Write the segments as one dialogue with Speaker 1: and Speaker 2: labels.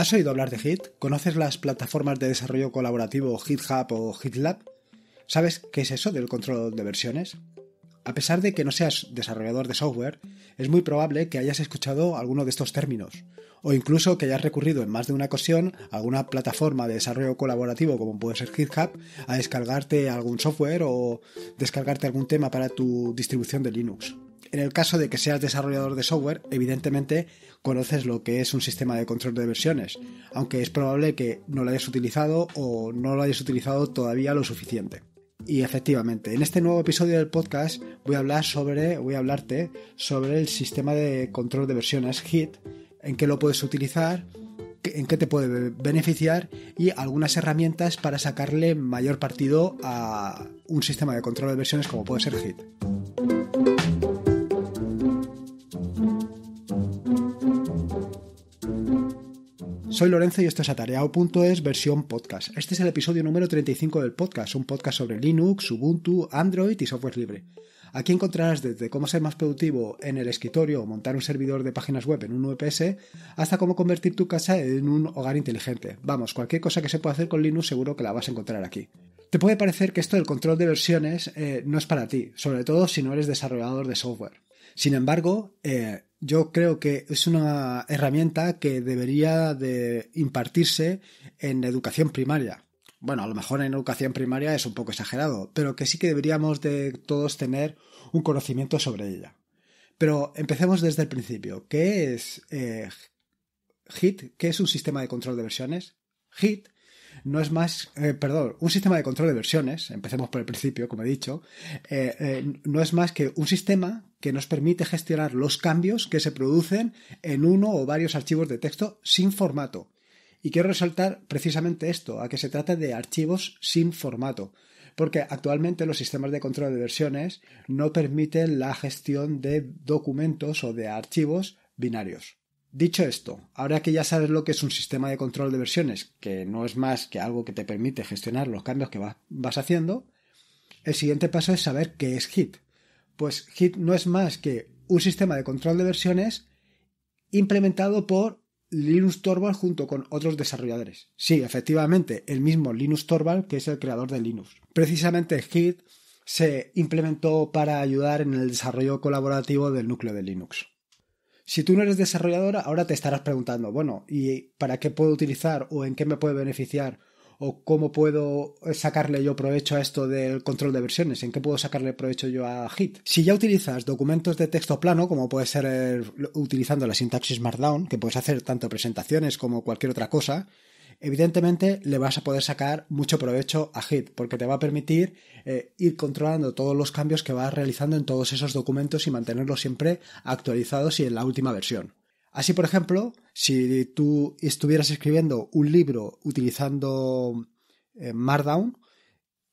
Speaker 1: ¿Has oído hablar de Git? ¿Conoces las plataformas de desarrollo colaborativo GitHub o GitLab? ¿Sabes qué es eso del control de versiones? A pesar de que no seas desarrollador de software, es muy probable que hayas escuchado alguno de estos términos, o incluso que hayas recurrido en más de una ocasión a alguna plataforma de desarrollo colaborativo como puede ser GitHub a descargarte algún software o descargarte algún tema para tu distribución de Linux. En el caso de que seas desarrollador de software, evidentemente conoces lo que es un sistema de control de versiones, aunque es probable que no lo hayas utilizado o no lo hayas utilizado todavía lo suficiente. Y efectivamente, en este nuevo episodio del podcast voy a hablar sobre, voy a hablarte sobre el sistema de control de versiones HIT, en qué lo puedes utilizar, en qué te puede beneficiar y algunas herramientas para sacarle mayor partido a un sistema de control de versiones como puede ser HIT. Soy Lorenzo y esto es atareado.es versión podcast. Este es el episodio número 35 del podcast, un podcast sobre Linux, Ubuntu, Android y software libre. Aquí encontrarás desde cómo ser más productivo en el escritorio o montar un servidor de páginas web en un UPS hasta cómo convertir tu casa en un hogar inteligente. Vamos, cualquier cosa que se pueda hacer con Linux seguro que la vas a encontrar aquí. Te puede parecer que esto del control de versiones eh, no es para ti, sobre todo si no eres desarrollador de software. Sin embargo, eh, yo creo que es una herramienta que debería de impartirse en educación primaria. Bueno, a lo mejor en educación primaria es un poco exagerado, pero que sí que deberíamos de todos tener un conocimiento sobre ella. Pero empecemos desde el principio. ¿Qué es HIT? Eh, ¿Qué es un sistema de control de versiones? HIT no es más, eh, perdón, un sistema de control de versiones, empecemos por el principio, como he dicho, eh, eh, no es más que un sistema que nos permite gestionar los cambios que se producen en uno o varios archivos de texto sin formato. Y quiero resaltar precisamente esto, a que se trata de archivos sin formato, porque actualmente los sistemas de control de versiones no permiten la gestión de documentos o de archivos binarios. Dicho esto, ahora que ya sabes lo que es un sistema de control de versiones, que no es más que algo que te permite gestionar los cambios que vas haciendo, el siguiente paso es saber qué es Git. Pues Git no es más que un sistema de control de versiones implementado por Linus Torvald junto con otros desarrolladores. Sí, efectivamente, el mismo Linus Torvald que es el creador de Linux. Precisamente Git se implementó para ayudar en el desarrollo colaborativo del núcleo de Linux. Si tú no eres desarrolladora, ahora te estarás preguntando, bueno, ¿y para qué puedo utilizar o en qué me puede beneficiar o cómo puedo sacarle yo provecho a esto del control de versiones, en qué puedo sacarle provecho yo a Git. Si ya utilizas documentos de texto plano, como puede ser utilizando la sintaxis Markdown, que puedes hacer tanto presentaciones como cualquier otra cosa, evidentemente le vas a poder sacar mucho provecho a Git, porque te va a permitir eh, ir controlando todos los cambios que vas realizando en todos esos documentos y mantenerlos siempre actualizados y en la última versión. Así, por ejemplo, si tú estuvieras escribiendo un libro utilizando eh, Markdown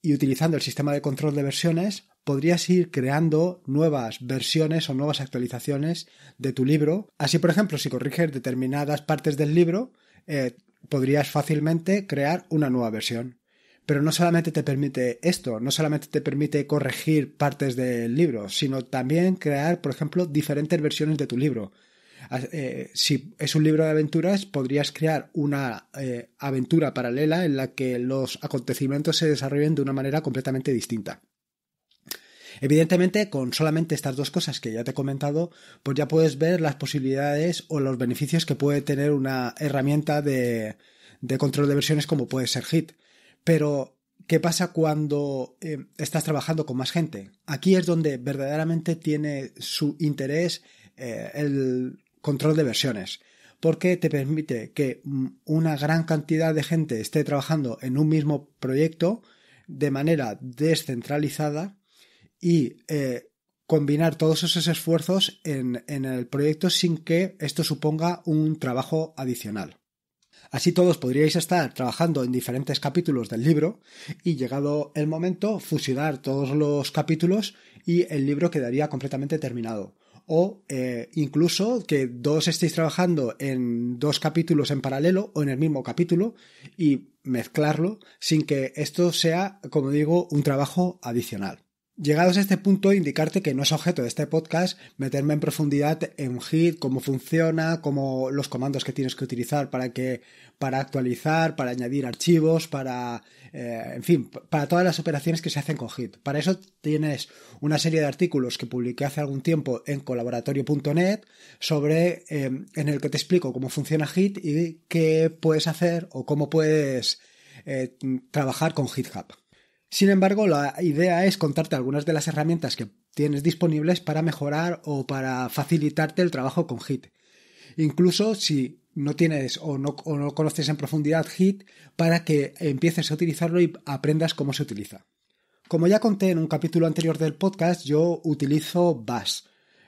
Speaker 1: y utilizando el sistema de control de versiones, podrías ir creando nuevas versiones o nuevas actualizaciones de tu libro. Así, por ejemplo, si corriges determinadas partes del libro, eh, podrías fácilmente crear una nueva versión. Pero no solamente te permite esto, no solamente te permite corregir partes del libro, sino también crear, por ejemplo, diferentes versiones de tu libro. Eh, si es un libro de aventuras, podrías crear una eh, aventura paralela en la que los acontecimientos se desarrollen de una manera completamente distinta. Evidentemente, con solamente estas dos cosas que ya te he comentado, pues ya puedes ver las posibilidades o los beneficios que puede tener una herramienta de, control de versiones como puede ser Git. Pero, ¿qué pasa cuando eh, estás trabajando con más gente? Aquí es donde verdaderamente tiene su interés eh, el control de versiones porque te permite que mm, una gran cantidad de gente esté trabajando en un mismo proyecto de manera descentralizada y eh, combinar todos esos esfuerzos en, el proyecto sin que esto suponga un trabajo adicional. Así todos podríais estar trabajando en diferentes capítulos del libro y llegado el momento fusionar todos los capítulos y el libro quedaría completamente terminado. O eh, incluso que dos estéis trabajando en dos capítulos en paralelo o en el mismo capítulo y mezclarlo sin que esto sea, como digo, un trabajo adicional. Llegados a este punto, indicarte que no es objeto de este podcast meterme en profundidad en Git, cómo funciona, cómo los comandos que tienes que utilizar para que para actualizar, para añadir archivos, para eh, en fin, para todas las operaciones que se hacen con Git. Para eso tienes una serie de artículos que publiqué hace algún tiempo en colaboratorio.net sobre em, en el que te explico cómo funciona Git y qué puedes hacer o cómo puedes eh, trabajar con GitHub. Sin embargo, la idea es contarte algunas de las herramientas que tienes disponibles para mejorar o para facilitarte el trabajo con Git. Incluso si no tienes o no, conoces en profundidad Git, para que empieces a utilizarlo y aprendas cómo se utiliza. Como ya conté en un capítulo anterior del podcast, yo utilizo Bash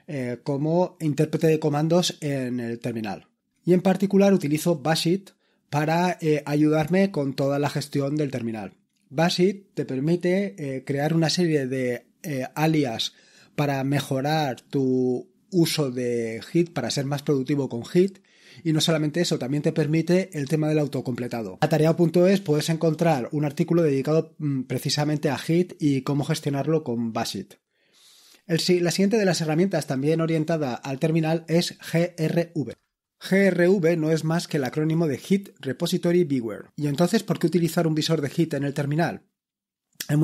Speaker 1: eh, como intérprete de comandos en el terminal. Y en particular utilizo Bashit para eh, ayudarme con toda la gestión del terminal. Basit te permite eh, crear una serie de eh, alias para mejorar tu uso de hit, para ser más productivo con hit. Y no solamente eso, también te permite el tema del autocompletado. Atareado.es puedes encontrar un artículo dedicado mm, precisamente a hit y cómo gestionarlo con Basit. El, la siguiente de las herramientas también orientada al terminal es GRV. GRV no es más que el acrónimo de Hit Repository Beware. ¿Y entonces por qué utilizar un visor de Hit en el terminal? Es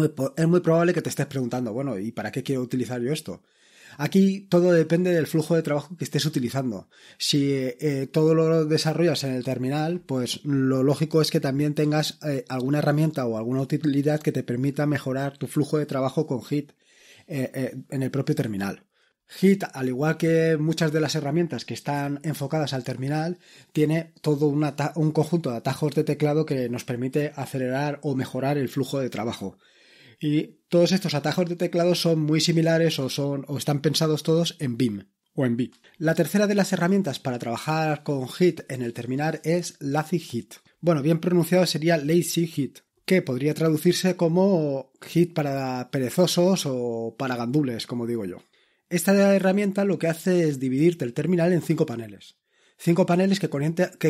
Speaker 1: muy, probable que te estés preguntando, bueno, ¿y para qué quiero utilizar yo esto? Aquí todo depende del flujo de trabajo que estés utilizando. Si eh, todo lo desarrollas en el terminal, pues lo lógico es que también tengas eh, alguna herramienta o alguna utilidad que te permita mejorar tu flujo de trabajo con Hit eh, en el propio terminal. Hit, al igual que muchas de las herramientas que están enfocadas al terminal, tiene todo un, conjunto de atajos de teclado que nos permite acelerar o mejorar el flujo de trabajo. Y todos estos atajos de teclado son muy similares o, son, o están pensados todos en BIM o en B. La tercera de las herramientas para trabajar con Hit en el terminal es Lazy Hit. Bueno, bien pronunciado sería Lazy Hit, que podría traducirse como Hit para perezosos o para gandules, como digo yo. Esta herramienta lo que hace es dividirte el terminal en cinco paneles. Cinco paneles que,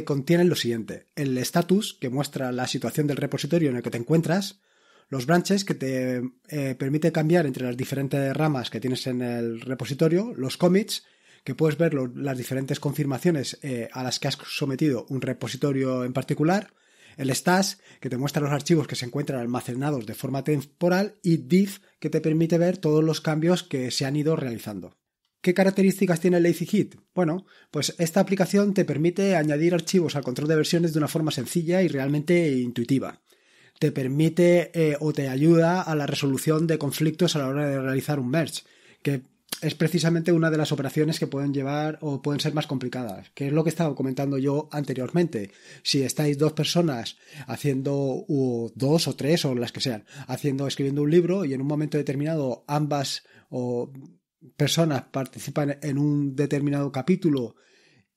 Speaker 1: contienen lo siguiente. El status, que muestra la situación del repositorio en el que te encuentras. Los branches, que te eh, permite cambiar entre las diferentes ramas que tienes en el repositorio. Los commits, que puedes ver las diferentes confirmaciones eh, a las que has sometido un repositorio en particular el Stash, que te muestra los archivos que se encuentran almacenados de forma temporal, y Div, que te permite ver todos los cambios que se han ido realizando. ¿Qué características tiene Lazy Bueno, pues esta aplicación te permite añadir archivos al control de versiones de una forma sencilla y realmente intuitiva. Te permite eh, o te ayuda a la resolución de conflictos a la hora de realizar un merge, que es precisamente una de las operaciones que pueden llevar o pueden ser más complicadas, que es lo que estaba comentando yo anteriormente. Si estáis dos personas haciendo o dos o tres o las que sean, haciendo escribiendo un libro y en un momento determinado ambas o personas participan en un determinado capítulo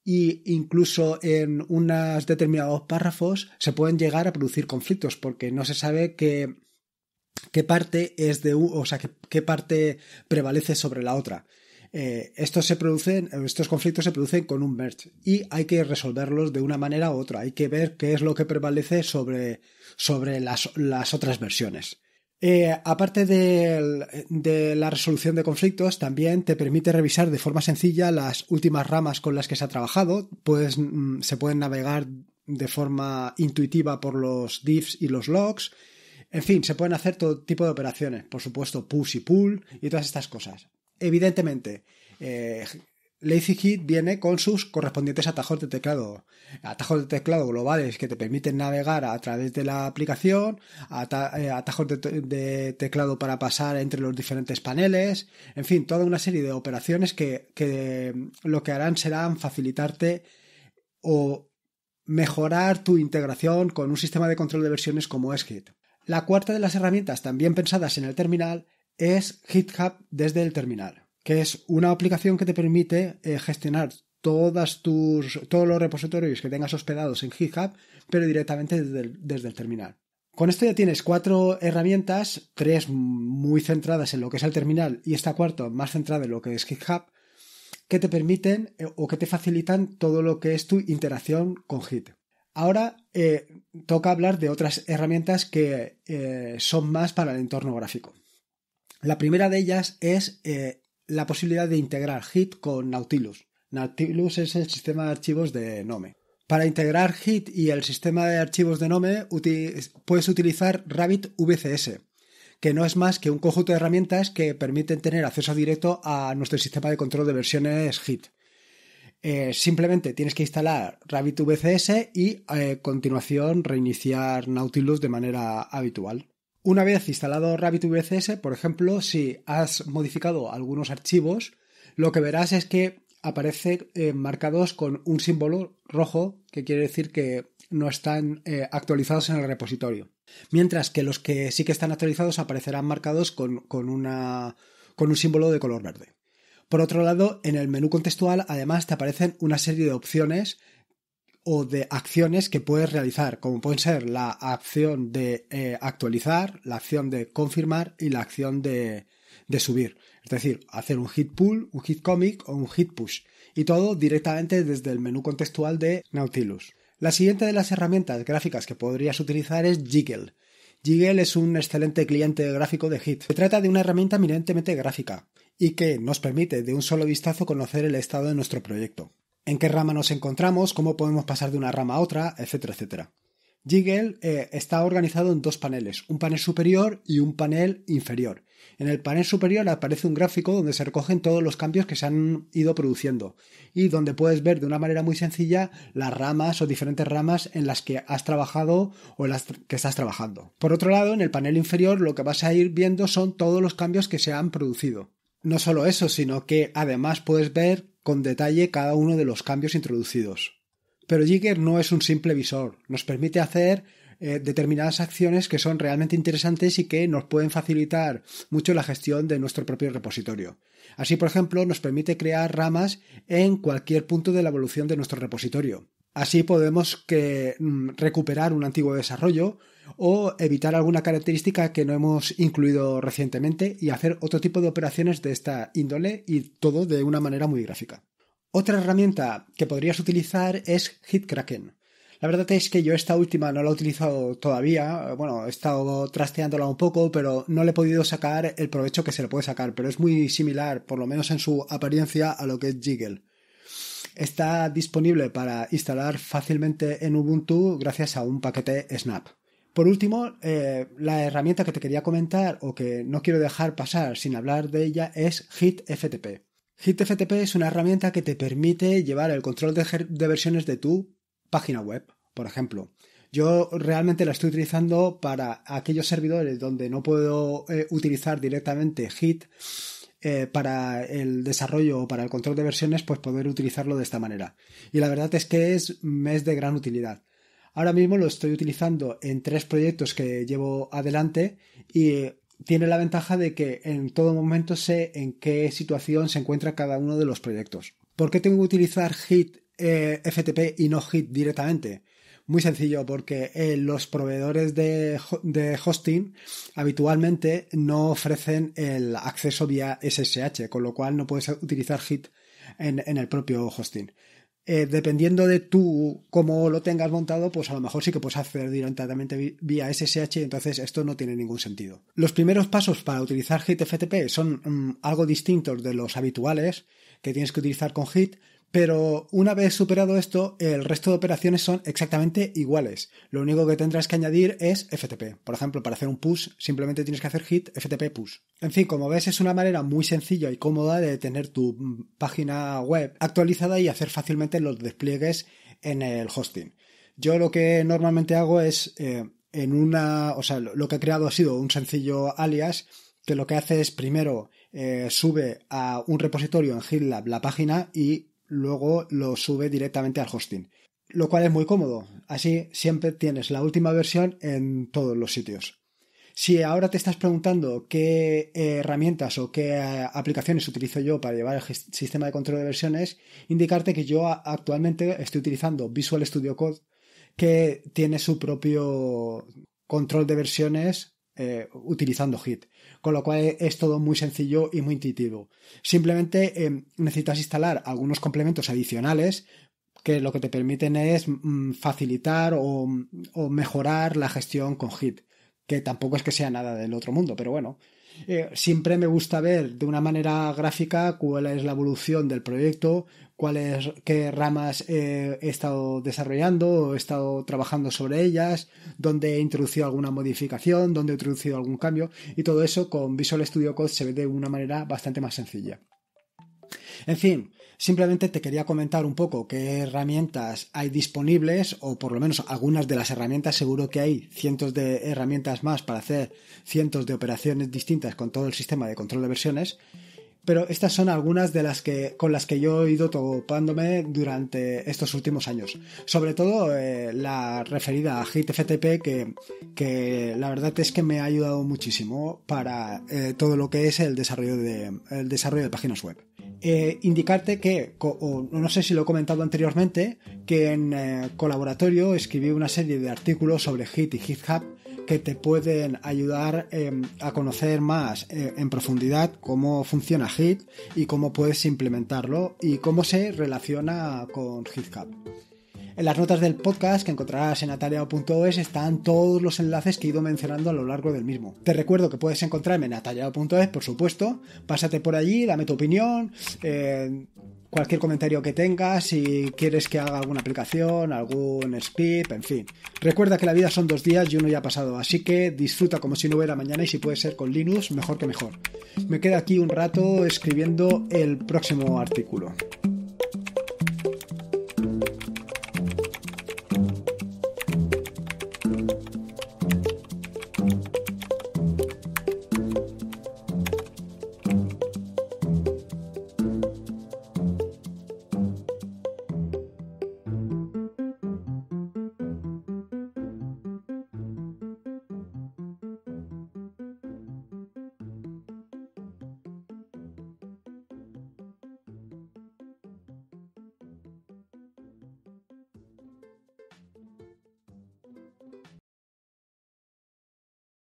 Speaker 1: e incluso en unos determinados párrafos se pueden llegar a producir conflictos porque no se sabe que qué parte es de, o sea, qué, parte prevalece sobre la otra. Eh, estos, se producen, estos conflictos se producen con un merge y hay que resolverlos de una manera u otra. Hay que ver qué es lo que prevalece sobre, sobre las, las otras versiones. Eh, aparte de, de, la resolución de conflictos, también te permite revisar de forma sencilla las últimas ramas con las que se ha trabajado. Mm, se pueden navegar de forma intuitiva por los diffs y los logs. En fin, se pueden hacer todo tipo de operaciones, por supuesto, push y pull y todas estas cosas. Evidentemente, eh, viene con sus correspondientes atajos de teclado. Atajos de teclado globales que te permiten navegar a través de la aplicación, eh, atajos de, teclado para pasar entre los diferentes paneles, en fin, toda una serie de operaciones que, mm, lo que harán serán facilitarte o mejorar tu integración con un sistema de control de versiones como es la cuarta de las herramientas también pensadas en el terminal es GitHub desde el terminal, que es una aplicación que te permite eh, gestionar todas tus, todos los repositorios que tengas hospedados en GitHub, pero directamente desde el, desde el terminal. Con esto ya tienes cuatro herramientas, tres muy centradas en lo que es el terminal y esta cuarta más centrada en lo que es GitHub, que te permiten eh, o que te facilitan todo lo que es tu interacción con Git. Ahora eh, toca hablar de otras herramientas que eh, son más para el entorno gráfico. La primera de ellas es eh, la posibilidad de integrar HIT con Nautilus. Nautilus es el sistema de archivos de Nome. Para integrar HIT y el sistema de archivos de Nome puedes utilizar Rabbit VCS, que no es más que un conjunto de herramientas que permiten tener acceso directo a nuestro sistema de control de versiones HIT. Eh, simplemente tienes que instalar RabbitVCS y a eh, continuación reiniciar Nautilus de manera habitual. Una vez instalado RabbitVCS por ejemplo, si has modificado algunos archivos, lo que verás es que aparecen eh, marcados con un símbolo rojo, que quiere decir que no están actualizados en el repositorio. Mientras que los que sí que están actualizados aparecerán marcados con, una, con un símbolo de color verde. Por otro lado, en el menú contextual además te aparecen una serie de opciones o de acciones que puedes realizar, como pueden ser la acción de eh, actualizar, la acción de confirmar y la acción de, de subir. Es decir, hacer un hit pull, un hit comic o un hit push. Y todo directamente desde el menú contextual de Nautilus. La siguiente de las herramientas gráficas que podrías utilizar es Jiggle. Jiggle es un excelente cliente gráfico de Hit. Se trata de una herramienta eminentemente gráfica y que nos permite de un solo vistazo conocer el estado de nuestro proyecto, en qué rama nos encontramos, cómo podemos pasar de una rama a otra, etcétera, etcétera. Jiggle eh, está organizado en dos paneles, un panel superior y un panel inferior. En el panel superior aparece un gráfico donde se recogen todos los cambios que se han ido produciendo y donde puedes ver de una manera muy sencilla las ramas o diferentes ramas en las que has trabajado o en las que estás trabajando. Por otro lado, en el panel inferior lo que vas a ir viendo son todos los cambios que se han producido. No solo eso, sino que además puedes ver con detalle cada uno de los cambios introducidos. Pero Jigger no es un simple visor, nos permite hacer eh, determinadas acciones que son realmente interesantes y que nos pueden facilitar mucho la gestión de nuestro propio repositorio. Así, por ejemplo, nos permite crear ramas en cualquier punto de la evolución de nuestro repositorio. Así podemos mm, recuperar un antiguo desarrollo o evitar alguna característica que no hemos incluido recientemente y hacer otro tipo de operaciones de esta índole y todo de una manera muy gráfica. Otra herramienta que podrías utilizar es Hitkraken. La verdad es que yo esta última no la he utilizado todavía. Bueno, he estado trasteándola un poco, pero no le he podido sacar el provecho que se le puede sacar. Pero es muy similar, por lo menos en su apariencia, a lo que es Jiggle está disponible para instalar fácilmente en Ubuntu gracias a un paquete Snap. Por último, eh, la herramienta que te quería comentar o que no quiero dejar pasar sin hablar de ella es HitFTP. HitFTP es una herramienta que te permite llevar el control de, versiones de tu página web, por ejemplo. Yo realmente la estoy utilizando para aquellos servidores donde no puedo eh, utilizar directamente Hit eh, para el desarrollo o para el control de versiones, pues poder utilizarlo de esta manera. Y la verdad es que es, mm, de gran utilidad. Ahora mismo lo estoy utilizando en tres proyectos que llevo adelante y eh, tiene la ventaja de que en todo momento sé en qué situación se encuentra cada uno de los proyectos. ¿Por qué tengo que utilizar Hit eh, FTP y no Hit directamente? Muy sencillo, porque eh, los proveedores de, hosting habitualmente no ofrecen el acceso vía SSH, con lo cual no puedes utilizar HIT en, el propio hosting. Eh, dependiendo de tú cómo lo tengas montado, pues a lo mejor sí que puedes acceder directamente vía SSH entonces esto no tiene ningún sentido. Los primeros pasos para utilizar HIT FTP son mm, algo distintos de los habituales que tienes que utilizar con HIT, pero una vez superado esto, el resto de operaciones son exactamente iguales. Lo único que tendrás que añadir es FTP. Por ejemplo, para hacer un push simplemente tienes que hacer hit FTP push. En fin, como ves es una manera muy sencilla y cómoda de tener tu página web actualizada y hacer fácilmente los despliegues en el hosting. Yo lo que normalmente hago es eh, en una, o sea, lo que he creado ha sido un sencillo alias que lo que hace es primero eh, sube a un repositorio en GitLab la página y luego lo sube directamente al hosting, lo cual es muy cómodo. Así siempre tienes la última versión en todos los sitios. Si ahora te estás preguntando qué eh, herramientas o qué eh, aplicaciones utilizo yo para llevar el sistema de control de versiones, indicarte que yo actualmente estoy utilizando Visual Studio Code, que tiene su propio control de versiones eh, utilizando Git. Con lo cual es todo muy sencillo y muy intuitivo. Simplemente em, necesitas instalar algunos complementos adicionales que lo que te permiten es mm, facilitar o, o mejorar la gestión con Git. Que tampoco es que sea nada del otro mundo, pero bueno, eh, siempre me gusta ver de una manera gráfica cuál es la evolución del proyecto, cuáles, qué ramas eh, he estado desarrollando o he estado trabajando sobre ellas, dónde he introducido alguna modificación, dónde he introducido algún cambio y todo eso con Visual Studio Code se ve de una manera bastante más sencilla. En fin, simplemente te quería comentar un poco qué herramientas hay disponibles o por lo menos algunas de las herramientas. Seguro que hay cientos de herramientas más para hacer cientos de operaciones distintas con todo el sistema de control de versiones. Pero estas son algunas de las que con las que yo he ido topándome durante estos últimos años. Sobre todo eh, la referida a HitFTP, que, la verdad es que me ha ayudado muchísimo para eh, todo lo que es el desarrollo de, el desarrollo de páginas web. Eh, indicarte que, no sé si lo he comentado anteriormente, que en eh, colaboratorio escribí una serie de artículos sobre Git y GitHub que te pueden ayudar em, a conocer más eh, en profundidad cómo funciona Git y cómo puedes implementarlo y cómo se relaciona con GitHub. En las notas del podcast que encontrarás en atallado.es están todos los enlaces que he ido mencionando a lo largo del mismo. Te recuerdo que puedes encontrarme en atallado.es, por supuesto. Pásate por allí, dame tu opinión. Eh, cualquier comentario que tengas, si quieres que haga alguna aplicación, algún script, en fin. Recuerda que la vida son dos días y uno ya ha pasado, así que disfruta como si no hubiera mañana y si puede ser con Linux, mejor que mejor. Me quedo aquí un rato escribiendo el próximo artículo.